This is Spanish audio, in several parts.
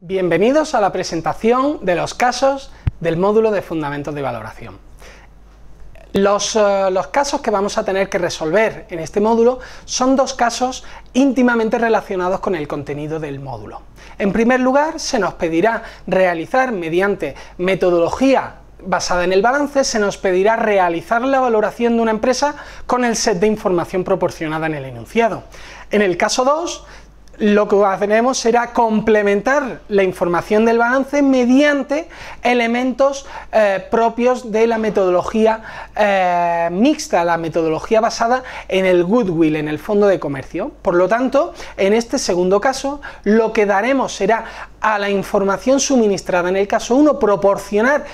Bienvenidos a la presentación de los casos del módulo de fundamentos de valoración. Eh, los, casos que vamos a tener que resolver en este módulo son dos casos íntimamente relacionados con el contenido del módulo. En primer lugar, se nos pedirá realizar mediante metodología basada en el balance, se nos pedirá realizar la valoración de una empresa con el set de información proporcionada en el enunciado. En el caso 2, lo que haremos será complementar la información del balance mediante elementos eh, propios de la metodología eh, mixta, la metodología basada en el goodwill, en el fondo de comercio. Por lo tanto, en este segundo caso, lo que daremos será a la información suministrada en el caso 1 proporcionar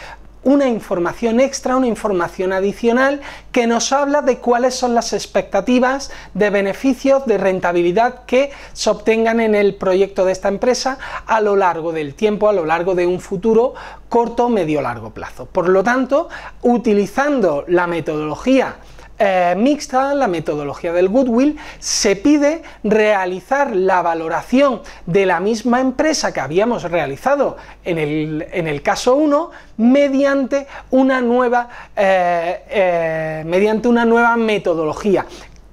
una información extra, una información adicional que nos habla de cuáles son las expectativas de beneficios, de rentabilidad que se obtengan en el proyecto de esta empresa a lo largo del tiempo, a lo largo de un futuro corto, medio, largo plazo. Por lo tanto, utilizando la metodología eh, mixta, la metodología del Goodwill, se pide realizar la valoración de la misma empresa que habíamos realizado en el, caso 1 mediante una nueva eh, eh, mediante una nueva metodología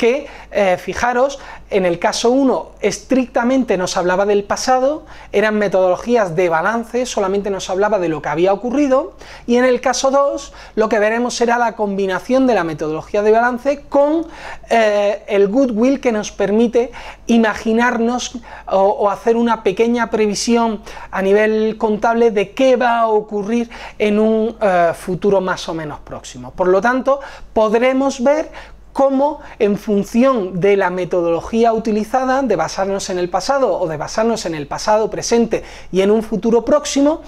que, eh, fijaros, en el caso 1 estrictamente nos hablaba del pasado, eran metodologías de balance, solamente nos hablaba de lo que había ocurrido, y en el caso 2 lo que veremos será la combinación de la metodología de balance con eh, el goodwill que nos permite imaginarnos o, hacer una pequeña previsión a nivel contable de qué va a ocurrir en un eh, futuro más o menos próximo. Por lo tanto, podremos ver cómo en función de la metodología utilizada, de basarnos en el pasado o de basarnos en el pasado presente y en un futuro próximo,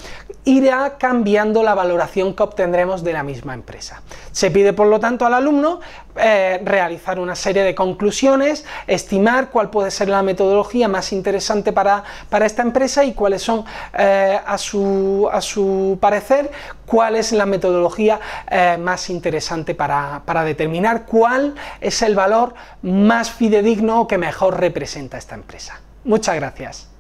irá cambiando la valoración que obtendremos de la misma empresa. Se pide, por lo tanto, al alumno eh, realizar una serie de conclusiones, estimar cuál puede ser la metodología más interesante para, esta empresa y cuáles son, eh, a, su, parecer, cuál es la metodología eh, más interesante para, para determinar cuál es el valor más fidedigno que mejor representa esta empresa. Muchas gracias.